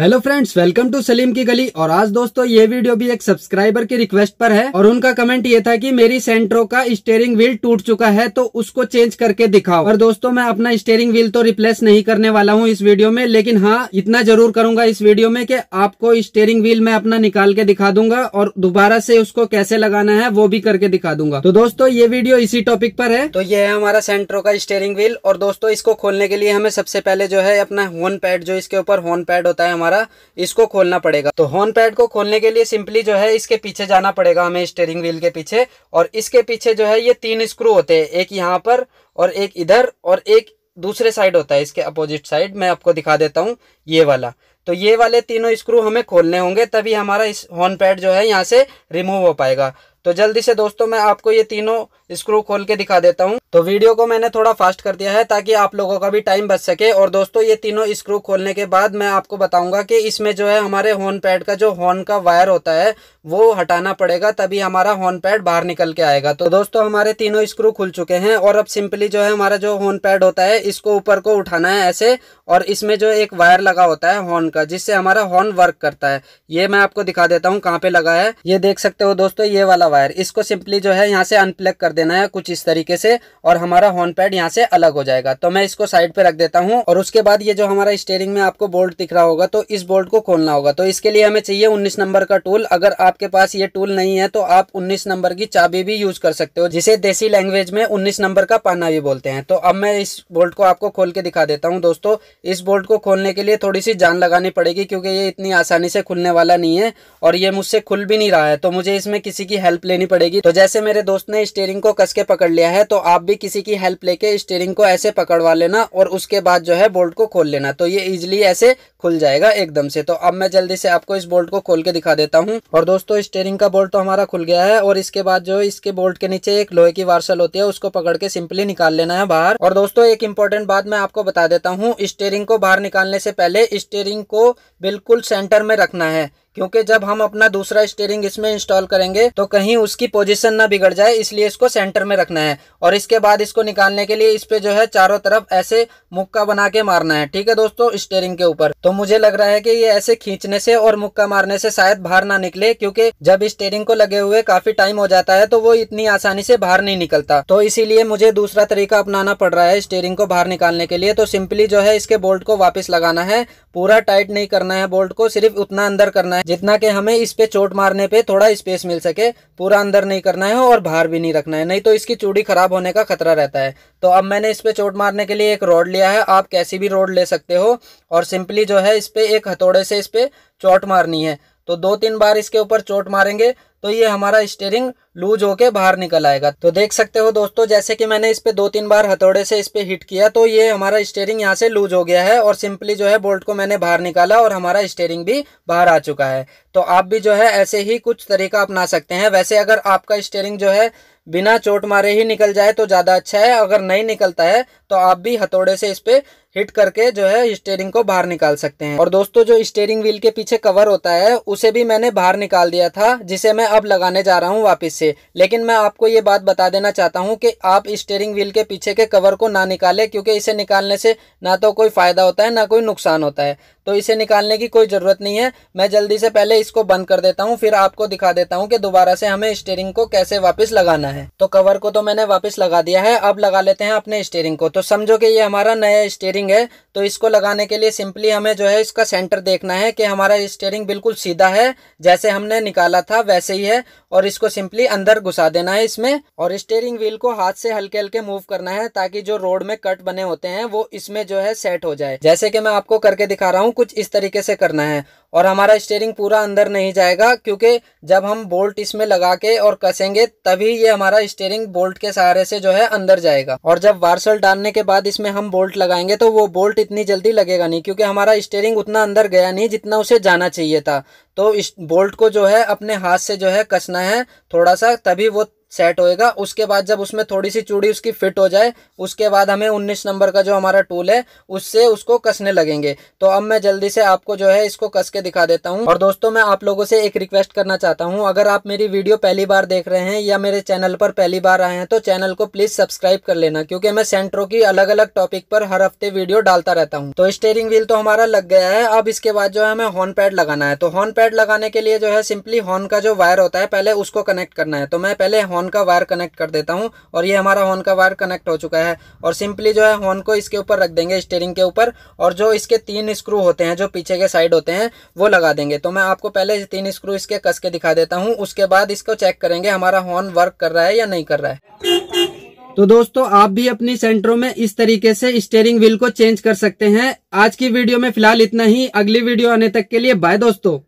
hello friends welcome to Salim की गली और आज दोस्तों ये वीडियो भी एक सब्सक्राइबर की रिक्वेस्ट पर है और उनका कमेंट ये था कि मेरी सेंट्रो का स्टेयरिंग व्हील टूट चुका है तो उसको चेंज करके दिखाओ और दोस्तों मैं अपना स्टेयरिंग व्हील तो रिप्लेस नहीं करने वाला हूँ इस वीडियो में लेकिन हाँ इतना जरूर करूंगा इस वीडियो में की आपको स्टेयरिंग व्हील मैं अपना निकाल के दिखा दूंगा और दोबारा से उसको कैसे लगाना है वो भी करके दिखा दूंगा तो दोस्तों ये वीडियो इसी टॉपिक पर है तो ये है हमारा सेंट्रो का स्टेयरिंग व्हील और दोस्तों इसको खोलने के लिए हमें सबसे पहले जो है अपना होन पैड जो इसके ऊपर होन पैड होता है हमारा इसको खोलना पड़ेगा तो हॉर्न पैड को खोलने के लिए सिंपली जो है इसके पीछे जाना पड़ेगा हमें स्टेयरिंग व्हील के पीछे और इसके पीछे जो है ये तीन स्क्रू होते हैं एक यहाँ पर और एक इधर और एक दूसरे साइड होता है इसके अपोजिट साइड मैं आपको दिखा देता हूँ ये वाला तो ये वाले तीनों स्क्रू हमें खोलने होंगे तभी हमारा इस हॉर्न पैड जो है यहाँ से रिमूव हो पाएगा तो जल्दी से दोस्तों मैं आपको ये तीनों स्क्रू खोल के दिखा देता हूँ तो वीडियो को मैंने थोड़ा फास्ट कर दिया है ताकि आप लोगों का भी टाइम बच सके और दोस्तों ये तीनों स्क्रू खोलने के बाद मैं आपको बताऊंगा कि इसमें जो है हमारे हॉर्न पैड का जो हॉर्न का वायर होता है वो हटाना पड़ेगा तभी हमारा हॉर्न पैड बाहर निकल के आएगा तो दोस्तों हमारे तीनों स्क्रू खुल चुके हैं और अब सिंपली जो है हमारा जो हॉर्न पैड होता है इसको ऊपर को उठाना है ऐसे और इसमें जो एक वायर लगा होता है हॉर्न का जिससे हमारा हॉर्न वर्क करता है ये मैं आपको दिखा देता हूँ कहाँ पे लगा है ये देख सकते हो दोस्तों ये वाला वायर वायर इसको सिंपली जो है यहाँ से अनप्लग कर देना है कुछ इस तरीके से और हमारा हॉर्न पैड यहाँ से अलग हो जाएगा तो मैं इसको साइड पे रख देता हूँ और उसके बाद ये जो हमारा स्टेयरिंग में आपको बोल्ट दिख रहा होगा तो इस बोल्ट को खोलना होगा तो इसके लिए हमें चाहिए उन्नीस नंबर का टूल अगर आपके पास ये टूल नहीं है तो आप उन्नीस नंबर की चाबी भी यूज कर सकते हो जिसे देसी लैंग्वेज में उन्नीस नंबर का पाना भी बोलते हैं तो अब मैं इस बोल्ट को आपको खोल के दिखा देता हूँ दोस्तों इस बोल्ट को खोलने के लिए थोड़ी सी जान लगानी पड़ेगी क्योंकि ये इतनी आसानी से खुलने वाला नहीं है और ये मुझसे खुल भी नहीं रहा है तो मुझे इसमें किसी की हेल्प लेनी पड़ेगी तो जैसे मेरे दोस्त ने स्टेयरिंग को कस के पकड़ लिया है तो आप भी किसी की हेल्प लेके स्टेयरिंग को ऐसे पकड़वा लेना और उसके बाद जो है बोल्ट को खोल लेना तो ये इजिली ऐसे खुल जाएगा एकदम से तो अब मैं जल्दी से आपको इस बोल्ट को खोल के दिखा देता हूँ और दोस्तों स्टेयरिंग का बोल्ट तो हमारा खुल गया है और इसके बाद जो इसके बोल्ट के नीचे एक लोहे की वार्सल होती है उसको पकड़ के सिंपली निकाल लेना है बाहर और दोस्तों एक इम्पोर्टेंट बात मैं आपको बता देता हूँ स्टेयरिंग को बाहर निकालने से पहले स्टेयरिंग को बिल्कुल सेंटर में रखना है क्योंकि जब हम अपना दूसरा स्टेयरिंग इसमें इंस्टॉल करेंगे तो कहीं उसकी पोजीशन ना बिगड़ जाए इसलिए इसको सेंटर में रखना है और इसके बाद इसको निकालने के लिए इस पे जो है चारों तरफ ऐसे मुक्का बना के मारना है ठीक है दोस्तों स्टेयरिंग के ऊपर तो तो मुझे लग रहा है कि ये ऐसे खींचने से और मुक्का मारने से शायद बाहर ना निकले क्योंकि जब स्टेरिंग को लगे हुए काफी टाइम हो जाता है तो वो इतनी आसानी से बाहर नहीं निकलता तो इसीलिए मुझे दूसरा तरीका अपनाना पड़ रहा है स्टेयरिंग को बाहर निकालने के लिए तो सिंपली जो है इसके बोल्ट को वापिस लगाना है पूरा टाइट नहीं करना है बोल्ट को सिर्फ उतना अंदर करना है जितना की हमें इस पे चोट मारने पे थोड़ा स्पेस मिल सके पूरा अंदर नहीं करना है और बाहर भी नहीं रखना है नहीं तो इसकी चूड़ी खराब होने का खतरा रहता है तो अब मैंने इस पर चोट मारने के लिए एक रोड लिया है आप कैसी भी रोड ले सकते हो और सिंपली जो है इस पर एक हथौड़े से इस पर चोट मारनी है तो दो तीन बार इसके ऊपर चोट मारेंगे तो ये हमारा स्टेयरिंग लूज होके बाहर निकल आएगा तो देख सकते हो दोस्तों जैसे कि मैंने इस पर दो तीन बार हथौड़े से इस पर हिट किया तो ये हमारा स्टेयरिंग यहाँ से लूज हो गया है और सिंपली जो है बोल्ट को मैंने बाहर निकाला और हमारा स्टेयरिंग भी बाहर आ चुका है तो आप भी जो है ऐसे ही कुछ तरीका अपना सकते हैं वैसे अगर आपका स्टेयरिंग जो है बिना चोट मारे ही निकल जाए तो ज़्यादा अच्छा है अगर नहीं निकलता है तो आप भी हथौड़े से इस पर हिट करके जो है स्टेयरिंग को बाहर निकाल सकते हैं और दोस्तों जो स्टेयरिंग व्हील के पीछे कवर होता है उसे भी मैंने बाहर निकाल दिया था जिसे मैं अब लगाने जा रहा हूँ वापस से लेकिन मैं आपको ये बात बता देना चाहता हूँ कि आप स्टेयरिंग व्हील के पीछे के कवर को ना निकालें क्योंकि इसे निकालने से ना तो कोई फ़ायदा होता है ना कोई नुकसान होता है तो इसे निकालने की कोई ज़रूरत नहीं है मैं जल्दी से पहले इसको बंद कर देता हूँ फिर आपको दिखा देता हूँ कि दोबारा से हमें स्टेयरिंग को कैसे वापस लगाना है है तो कवर को तो मैंने वापस लगा दिया है अब लगा लेते हैं अपने स्टेयरिंग को तो समझो कि ये हमारा नया स्टेयरिंग है तो इसको लगाने के लिए सिंपली हमें जो है इसका सेंटर देखना है कि हमारा स्टेयरिंग बिल्कुल सीधा है जैसे हमने निकाला था वैसे ही है और इसको सिंपली अंदर घुसा देना है इसमें और स्टेयरिंग व्हील को हाथ से हल्के हल्के मूव करना है ताकि जो रोड में कट बने होते हैं वो इसमें जो है सेट हो जाए जैसे कि मैं आपको करके दिखा रहा हूँ कुछ इस तरीके से करना है और हमारा स्टेयरिंग पूरा अंदर नहीं जाएगा क्योंकि जब हम बोल्ट इसमें लगा के और कसेंगे तभी ये हमारा हमारा स्टेयरिंग बोल्ट के सहारे से जो है अंदर जाएगा और जब वार्सल डालने के बाद इसमें हम बोल्ट लगाएंगे तो वो बोल्ट इतनी जल्दी लगेगा नहीं क्योंकि हमारा स्टेयरिंग उतना अंदर गया नहीं जितना उसे जाना चाहिए था तो इस बोल्ट को जो है अपने हाथ से जो है कसना है थोड़ा सा तभी वो सेट होएगा उसके बाद जब उसमें थोड़ी सी चूड़ी उसकी फिट हो जाए उसके बाद हमें उन्नीस नंबर का जो हमारा टूल है उससे उसको कसने लगेंगे तो अब मैं जल्दी से आपको जो है इसको कस के दिखा देता हूँ और दोस्तों मैं आप लोगों से एक रिक्वेस्ट करना चाहता हूँ अगर आप मेरी वीडियो पहली बार देख रहे हैं या मेरे चैनल पर पहली बार आए हैं तो चैनल को प्लीज़ सब्सक्राइब कर लेना क्योंकि मैं सेंट्रो की अलग अलग टॉपिक पर हर हफ्ते वीडियो डालता रहता हूँ तो स्टेयरिंग व्हील तो हमारा लग गया है अब इसके बाद जो है हमें हॉर्न पैड लगाना है तो हॉर्न पैड लगाने के लिए जो है सिंपली हॉर्न का जो वायर होता है पहले उसको कनेक्ट करना है तो मैं पहले हॉर्न हॉर्न का वायर कनेक्ट कर देता हूँ और ये हमारा हॉर्न का वायर कनेक्ट हो चुका है और सिंपली जो है हॉर्न को इसके ऊपर रख देंगे स्टेयरिंग के ऊपर और जो इसके तीन स्क्रू होते हैं जो पीछे के साइड होते हैं वो लगा देंगे तो मैं आपको पहले तीन स्क्रू इसके कस के दिखा देता हूँ उसके बाद इसको चेक करेंगे हमारा हॉर्न वर्क कर रहा है या नहीं कर रहा है तो दोस्तों आप भी अपनी सेंटरों में इस तरीके से स्टेयरिंग व्हील को चेंज कर सकते हैं आज की वीडियो में फिलहाल इतना ही अगली वीडियो आने तक के लिए बाय दोस्तों